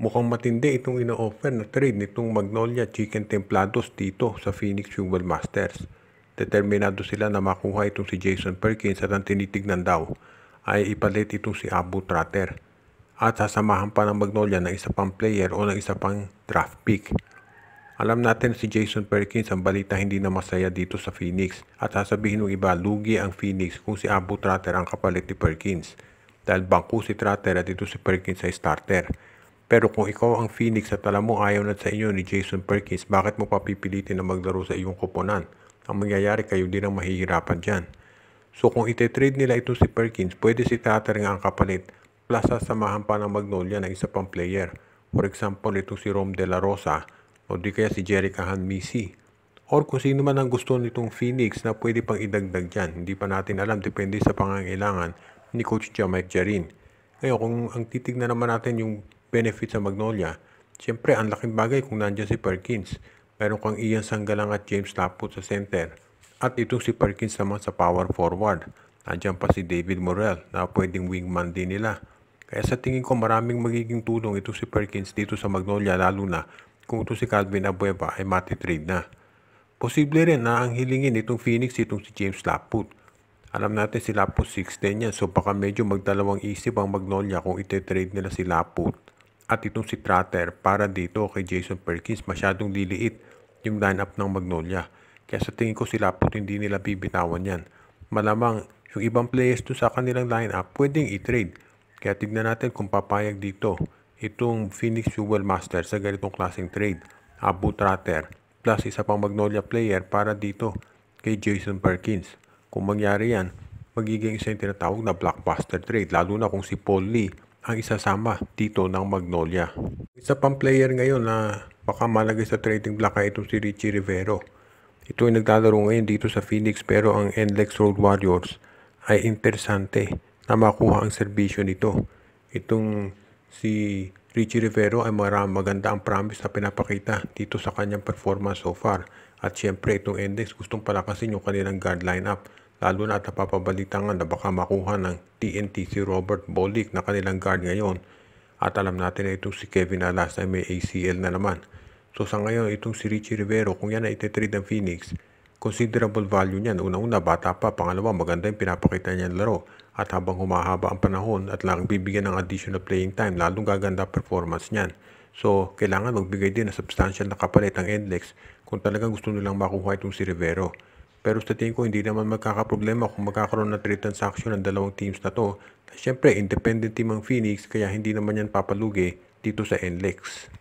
Mukhang matindi itong ino-offer na trade nitong Magnolia Chicken Templados dito sa Phoenix Fuel Masters. Determinado sila na makuha itong si Jason Perkins at ang tinitignan daw ay ipalit itong si Abu Tratter. At sasamahan pa ng Magnolia ng isa pang player o ng isa pang draft pick. Alam natin si Jason Perkins ang balita hindi na masaya dito sa Phoenix at sasabihin ng iba lugi ang Phoenix kung si Abu Tratter ang kapalit ni Perkins dahil bangko si Tratter at ito si Perkins ay starter. Pero kung ikaw ang Phoenix at alam mo ayaw na sa inyo ni Jason Perkins, bakit mo papipilitin na maglaro sa iyong koponan? Ang mangyayari kayo din ang mahihirapan dyan. So kung ite-trade nila itong si Perkins, pwede si Tattering ang kapalit plus sasamahan pa ng Magnolia ng isa pang player. For example, itong si Rome De La Rosa o di kaya si Jerica Han Misi. Or kung sino man ang gusto nitong Phoenix na pwede pang idagdag dyan. Hindi pa natin alam, depende sa pangangailangan ni Coach Jamaik Jarin. Ngayon, kung ang titignan naman natin yung benefit sa Magnolia. Siyempre, ang laking bagay kung nandiyan si Perkins. Meron kang Ian Sanggalang at James Laput sa center. At itong si Perkins naman sa power forward. Nandiyan pa si David Morel na pwedeng wingman din nila. Kaya sa tingin ko maraming magiging tulong ito si Perkins dito sa Magnolia lalo na kung ito si Calvin Abueva ay matitrade na. Posible rin na ang hilingin itong Phoenix itong si James Laput. Alam natin si Laput 6'10 yan so baka medyo magdalawang isip ang Magnolia kung ite-trade nila si Laput. At itong si Trotter para dito kay Jason Perkins masyadong liliit yung lineup ng Magnolia. Kaya sa tingin ko sila po hindi nila bibitawan yan. Malamang yung ibang players to sa kanilang lineup pwedeng i-trade. Kaya tignan natin kung papayag dito itong Phoenix Jewel Master sa ganitong klaseng trade. Abu Trotter plus isa pang Magnolia player para dito kay Jason Perkins. Kung mangyari yan, magiging isa yung tinatawag na blockbuster trade lalo na kung si Paul Lee ang isasama dito ng Magnolia. Isa pang player ngayon na baka malagay sa trading block ay itong si Richie Rivero. Ito ay naglalaro ngayon dito sa Phoenix pero ang NLEX Road Warriors ay interesante na makuha ang serbisyo nito. Itong si Richie Rivero ay marami maganda ang promise na pinapakita dito sa kanyang performance so far. At syempre itong index gustong palakasin yung kanilang guard lineup lalo na at napapabalitangan na baka makuha ng TNT si Robert Bolick na kanilang guard ngayon at alam natin na itong si Kevin Alas ay may ACL na naman. So sa ngayon itong si Richie Rivero kung yan ay ititrade ng Phoenix, considerable value niyan. Una-una bata pa, pangalawa maganda yung pinapakita niya laro at habang humahaba ang panahon at lang bibigyan ng additional playing time lalong gaganda performance niyan. So, kailangan magbigay din ng substantial na kapalit ang NLEX kung talagang gusto nilang makuha itong si Rivero. Pero sa tingin ko, hindi naman magkakaproblema kung magkakaroon ng trade transaction ng dalawang teams na to. Siyempre, independent team ang Phoenix kaya hindi naman yan papalugi dito sa NLEX.